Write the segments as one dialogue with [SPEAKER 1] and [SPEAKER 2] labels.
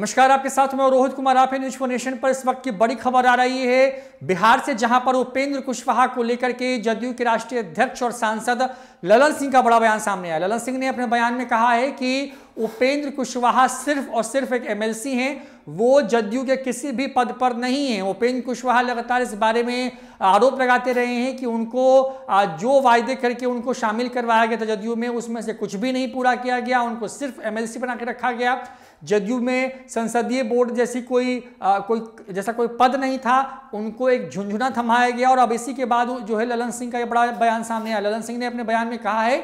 [SPEAKER 1] नमस्कार आपके साथ मैं रोहित कुमार आप न्यूज फोरनेशन पर इस वक्त की बड़ी खबर आ रही है बिहार से जहां पर उपेंद्र कुशवाहा को लेकर के जदयू के राष्ट्रीय अध्यक्ष और सांसद ललन सिंह का बड़ा बयान सामने आया ललन सिंह ने अपने बयान में कहा है कि उपेंद्र कुशवाहा सिर्फ और सिर्फ एक एमएलसी हैं वो जदयू के किसी भी पद पर नहीं है उपेंद्र कुशवाहा लगातार इस बारे में आरोप लगाते रहे हैं कि उनको जो वायदे करके उनको शामिल करवाया गया था जदयू में उसमें से कुछ भी नहीं पूरा किया गया उनको सिर्फ एमएलसी बना के रखा गया जदयू में संसदीय बोर्ड जैसी कोई आ, कोई जैसा कोई पद नहीं था उनको एक झुंझुना थमाया गया और अब इसी के बाद जो है ललन सिंह का ये बड़ा बयान सामने आया ललन सिंह ने अपने बयान में कहा है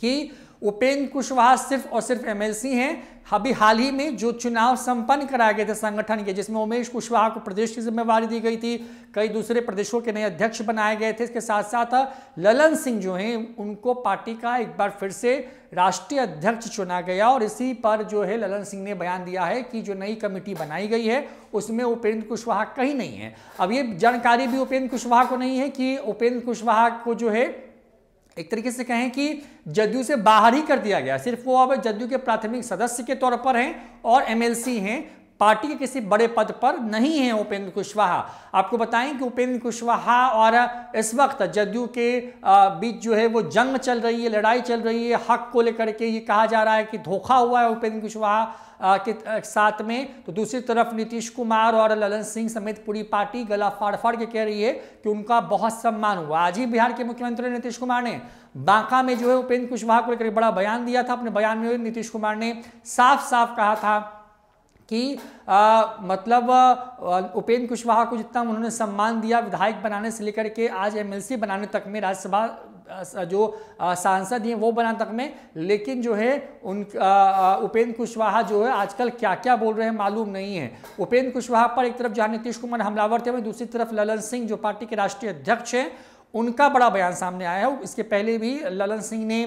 [SPEAKER 1] कि उपेंद्र कुशवाहा सिर्फ और सिर्फ एमएलसी हैं अभी हाल ही में जो चुनाव संपन्न कराए गए थे संगठन के जिसमें उमेश कुशवाहा को प्रदेश की जिम्मेवारी दी गई थी कई दूसरे प्रदेशों के नए अध्यक्ष बनाए गए थे इसके साथ साथ ललन सिंह जो हैं उनको पार्टी का एक बार फिर से राष्ट्रीय अध्यक्ष चुना गया और इसी पर जो है ललन सिंह ने बयान दिया है कि जो नई कमेटी बनाई गई है उसमें उपेंद्र कुशवाहा कहीं नहीं है अब ये जानकारी भी उपेंद्र कुशवाहा को नहीं है कि उपेंद्र कुशवाहा को जो है एक तरीके से कहें कि जदयू से बाहर ही कर दिया गया सिर्फ वो अब जदयू के प्राथमिक सदस्य के तौर पर हैं और एमएलसी हैं पार्टी के किसी बड़े पद पर नहीं है उपेंद्र कुशवाहा आपको बताएं कि उपेंद्र कुशवाहा और इस वक्त जदयू के बीच जो है वो जंग चल रही है लड़ाई चल रही है हक को लेकर के ये कहा जा रहा है कि धोखा हुआ है उपेंद्र कुशवाहा के साथ में तो दूसरी तरफ नीतीश कुमार और ललन सिंह समेत पूरी पार्टी गला फाड़ फाड़ के कह रही है कि उनका बहुत सम्मान हुआ आज ही बिहार के मुख्यमंत्री नीतीश कुमार ने बांका में जो है उपेंद्र कुशवाहा को लेकर बड़ा बयान दिया था अपने बयान में नीतीश कुमार ने साफ साफ कहा था कि आ, मतलब उपेंद्र कुशवाहा को जितना उन्होंने सम्मान दिया विधायक बनाने से लेकर के आज एमएलसी बनाने तक में राज्यसभा जो सांसद हैं वो बनाने तक में लेकिन जो है उन उपेंद्र कुशवाहा जो है आजकल क्या क्या बोल रहे हैं मालूम नहीं है उपेंद्र कुशवाहा पर एक तरफ जहाँ नीतीश कुमार हमलावर थे वहीं दूसरी तरफ ललन सिंह जो पार्टी के राष्ट्रीय अध्यक्ष हैं उनका बड़ा बयान सामने आया है इसके पहले भी ललन सिंह ने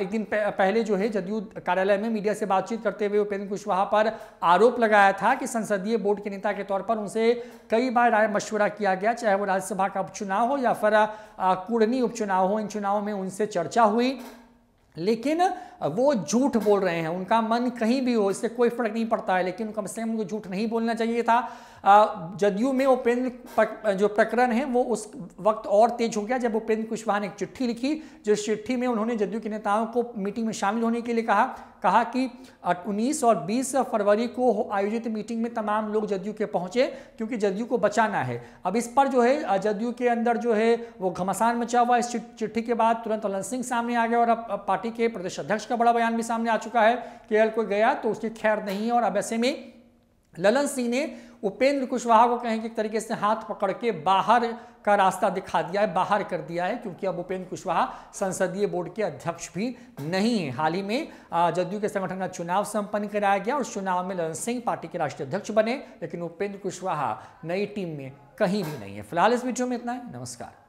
[SPEAKER 1] एक दिन पहले जो है जदयू कार्यालय में मीडिया से बातचीत करते हुए उपेंद्र कुशवाहा पर आरोप लगाया था कि संसदीय बोर्ड के नेता के तौर पर उनसे कई बार राय मशवरा किया गया चाहे वो राज्यसभा का उपचुनाव हो या फिर कुड़नी उपचुनाव हो इन चुनावों में उनसे चर्चा हुई लेकिन वो झूठ बोल रहे हैं उनका मन कहीं भी हो इससे कोई फर्क नहीं पड़ता है लेकिन कम से कम उनको झूठ नहीं बोलना चाहिए था जदयू में उपेंद्र जो प्रकरण है वो उस वक्त और तेज हो गया जब उपेंद्र कुशवाहा ने एक चिट्ठी लिखी जिस चिट्ठी में उन्होंने जदयू के नेताओं को मीटिंग में शामिल होने के लिए कहा कहा कि 19 और 20 फरवरी को आयोजित मीटिंग में तमाम लोग जदयू के पहुंचे क्योंकि जदयू को बचाना है अब इस पर जो है जदयू के अंदर जो है वो घमासान मचा हुआ इस चिट्ठी के बाद तुरंत अलन सिंह सामने आ गए और अब पार्टी के प्रदेश अध्यक्ष का बड़ा बयान भी सामने आ चुका है के एल को गया तो उसकी खैर नहीं है और अब ऐसे में ललन सिंह ने उपेंद्र कुशवाहा को कहें कि एक तरीके से हाथ पकड़ के बाहर का रास्ता दिखा दिया है बाहर कर दिया है क्योंकि अब उपेंद्र कुशवाहा संसदीय बोर्ड के अध्यक्ष भी नहीं है हाल ही में जदयू के संगठन का चुनाव संपन्न कराया गया और चुनाव में ललन सिंह पार्टी के राष्ट्रीय अध्यक्ष बने लेकिन उपेंद्र कुशवाहा नई टीम में कहीं भी नहीं है फिलहाल इस वीडियो में इतना है नमस्कार